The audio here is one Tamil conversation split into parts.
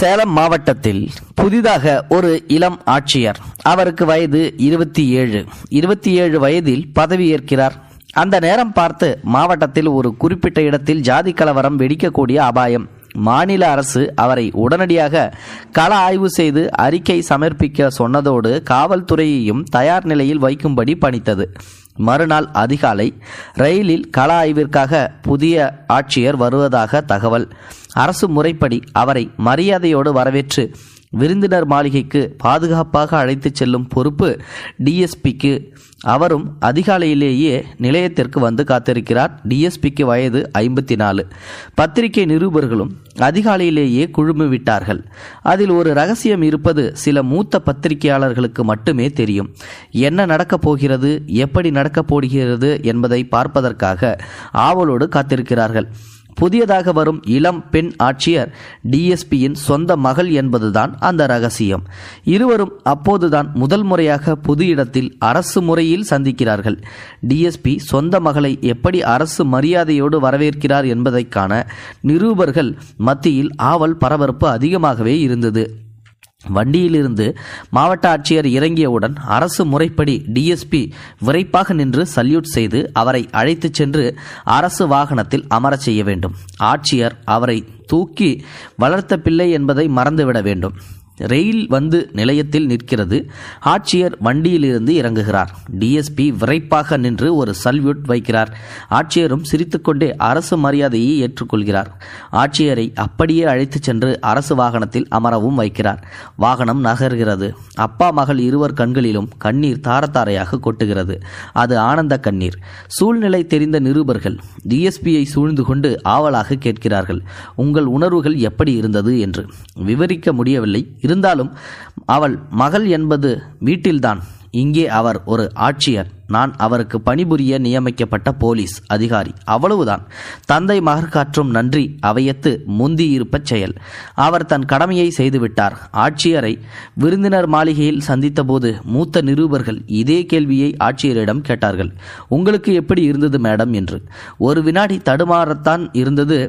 சேலம் மாவட்டத்தில் புதிதாக ஒரு இளம் ஆட்சியர் அவருக்கு வயது இருபத்தி ஏழு இருபத்தி ஏழு வயதில் பதவியேற்கிறார் அந்த நேரம் பார்த்து மாவட்டத்தில் ஒரு குறிப்பிட்ட இடத்தில் ஜாதி கலவரம் வெடிக்கக்கூடிய அபாயம் மாநில அரசு அவரை உடனடியாக கள ஆய்வு செய்து அறிக்கை சமர்ப்பிக்க சொன்னதோடு காவல்துறையையும் தயார் நிலையில் வைக்கும்படி பணித்தது மறுநாள் அதிகாலை ரயிலில் கள ஆய்விற்காக புதிய ஆட்சியர் வருவதாக தகவல் அரசு முறைப்படி அவரை மரியாதையோடு வரவேற்று விருந்தினர் மாளிகைக்கு பாதுகாப்பாக அழைத்துச் செல்லும் பொறுப்பு டிஎஸ்பிக்கு அவரும் அதிகாலையிலேயே நிலையத்திற்கு வந்து காத்திருக்கிறார் டிஎஸ்பிக்கு வயது ஐம்பத்தி நாலு பத்திரிகை நிருபர்களும் அதிகாலையிலேயே குழுமி விட்டார்கள் அதில் ஒரு ரகசியம் இருப்பது சில மூத்த பத்திரிகையாளர்களுக்கு மட்டுமே தெரியும் என்ன நடக்கப் போகிறது எப்படி நடக்கப் போடுகிறது என்பதை பார்ப்பதற்காக ஆவலோடு காத்திருக்கிறார்கள் புதியதாக வரும் இளம் பெண் ஆட்சியர் டிஎஸ்பியின் சொந்த மகள் என்பதுதான் அந்த ரகசியம் இருவரும் அப்போதுதான் முதல் முறையாக புது இடத்தில் அரசு முறையில் சந்திக்கிறார்கள் டிஎஸ்பி சொந்த மகளை எப்படி அரசு மரியாதையோடு வரவேற்கிறார் என்பதைக்கான நிரூபர்கள் மத்தியில் ஆவல் பரபரப்பு அதிகமாகவே இருந்தது வண்டியிலிருந்து மாவட்ட ஆட்சியர் இறங்கியவுடன் அரசு முறைப்படி டிஎஸ்பி விரைப்பாக நின்று சல்யூட் செய்து அவரை அழைத்துச் சென்று அரசு வாகனத்தில் அமரச் செய்ய வேண்டும் ஆட்சியர் அவரை தூக்கி வளர்த்த பிள்ளை என்பதை மறந்துவிட வேண்டும் ரெயில் வந்து நிலையத்தில் நிற்கிறது ஆட்சியர் வண்டியிலிருந்து இறங்குகிறார் டிஎஸ்பி விரைப்பாக நின்று ஒரு சல்யூட் வைக்கிறார் ஆட்சியரும் சிரித்துக்கொண்டே அரசு மரியாதையை ஏற்றுக்கொள்கிறார் ஆட்சியரை அப்படியே அழைத்துச் சென்று அரசு வாகனத்தில் அமரவும் வைக்கிறார் வாகனம் நகர்கிறது அப்பா மகள் இருவர் கண்களிலும் கண்ணீர் தாரத்தாரையாக கொட்டுகிறது அது ஆனந்த கண்ணீர் சூழ்நிலை தெரிந்த நிருபர்கள் டிஎஸ்பியை சூழ்ந்து கொண்டு ஆவலாக கேட்கிறார்கள் உங்கள் உணர்வுகள் எப்படி இருந்தது என்று விவரிக்க முடியவில்லை இருந்தாலும் அவள் மகள் என்பது வீட்டில்தான் இங்கே அவர் ஒரு ஆட்சியர் நான் அவருக்கு பணிபுரிய நியமிக்கப்பட்ட போலீஸ் அதிகாரி அவ்வளவுதான் தந்தை மகர் காற்றும் நன்றி அவையத்து முந்தியிருப்ப செயல் அவர் தன் கடமையை செய்துவிட்டார் ஆட்சியரை விருந்தினர் மாளிகையில் சந்தித்தபோது மூத்த நிருபர்கள் இதே கேள்வியை ஆட்சியரிடம் கேட்டார்கள் உங்களுக்கு எப்படி இருந்தது மேடம் என்று ஒரு வினாடி தடுமாறத்தான் இருந்தது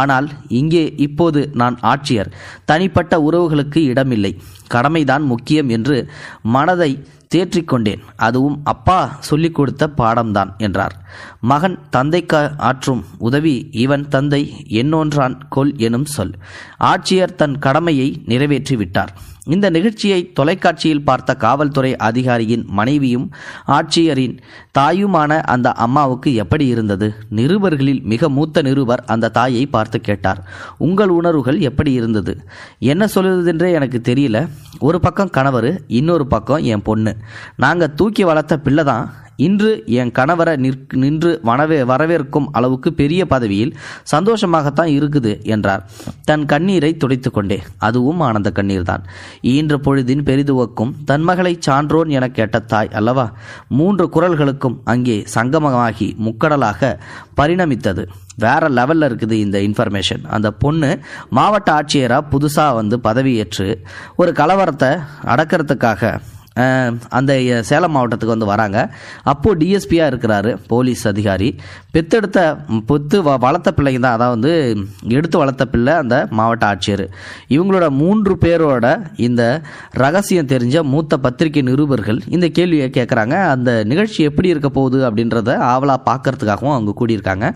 ஆனால் இங்கே இப்போது நான் ஆட்சியர் தனிப்பட்ட உறவுகளுக்கு இடமில்லை கடமைதான் முக்கியம் என்று மனதை தேற்றிக்கொண்டேன் அதுவும் அப்பா சொல்லிக் கொடுத்த பாடம்தான் என்றார் மகன் தந்தைக்கு ஆற்றும் உதவி இவன் தந்தை என்னொன்றான் கொல் எனும் சொல் ஆட்சியர் தன் கடமையை நிறைவேற்றி விட்டார் இந்த நிகழ்ச்சியை தொலைக்காட்சியில் பார்த்த காவல்துறை அதிகாரியின் மனைவியும் ஆட்சியரின் தாயுமான அந்த அம்மாவுக்கு எப்படி இருந்தது நிருபர்களில் மிக மூத்த நிருபர் அந்த தாயை பார்த்து கேட்டார் உங்கள் உணர்வுகள் எப்படி இருந்தது என்ன சொல்லுவதென்றே எனக்கு தெரியல ஒரு பக்கம் கணவர் இன்னொரு பக்கம் என் பொண்ணு நாங்கள் தூக்கி வளர்த்த பிள்ளை தான் இன்று என் கணவரை நிற் நின்று வனவே வரவேற்கும் அளவுக்கு பெரிய பதவியில் சந்தோஷமாகத்தான் இருக்குது என்றார் தன் கண்ணீரை துடைத்து கொண்டே அதுவும் ஆனந்த கண்ணீர் தான் ஈன்ற பொழுதின் பெரிதுவக்கும் தன் மகளை சான்றோன் என கேட்ட தாய் அல்லவா மூன்று குரல்களுக்கும் அங்கே சங்கமமாகி முக்கடலாக பரிணமித்தது வேற லெவலில் இருக்குது இந்த இன்ஃபர்மேஷன் அந்த பொண்ணு மாவட்ட ஆட்சியராக புதுசாக வந்து பதவியேற்று ஒரு கலவரத்தை அடக்கிறதுக்காக அந்த சேலம் மாவட்டத்துக்கு வந்து வராங்க அப்போது டிஎஸ்பியாக இருக்கிறாரு போலீஸ் அதிகாரி பெத்தெடுத்த பெத்து வ வளர்த்த பிள்ளைங்க தான் அதாவது வந்து எடுத்து வளர்த்த பிள்ளை அந்த மாவட்ட ஆட்சியர் இவங்களோட மூன்று பேரோட இந்த ரகசியம் தெரிஞ்ச மூத்த பத்திரிகை நிருபர்கள் இந்த கேள்வியை கேட்குறாங்க அந்த நிகழ்ச்சி எப்படி இருக்க போகுது அப்படின்றத ஆவலாக பார்க்கறதுக்காகவும் அவங்க கூடியிருக்காங்க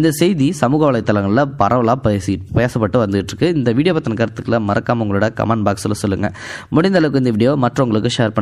இந்த செய்தி சமூக வலைத்தளங்களில் பரவலாக பேசி பேசப்பட்டு வந்துட்டுருக்கு இந்த வீடியோ பற்றின கருத்துக்களை மறக்காமல் உங்களோட கமெண்ட் பாக்ஸில் சொல்லுங்கள் முடிந்த அளவுக்கு இந்த வீடியோ மற்றவங்களுக்கு ஷேர் பண்ண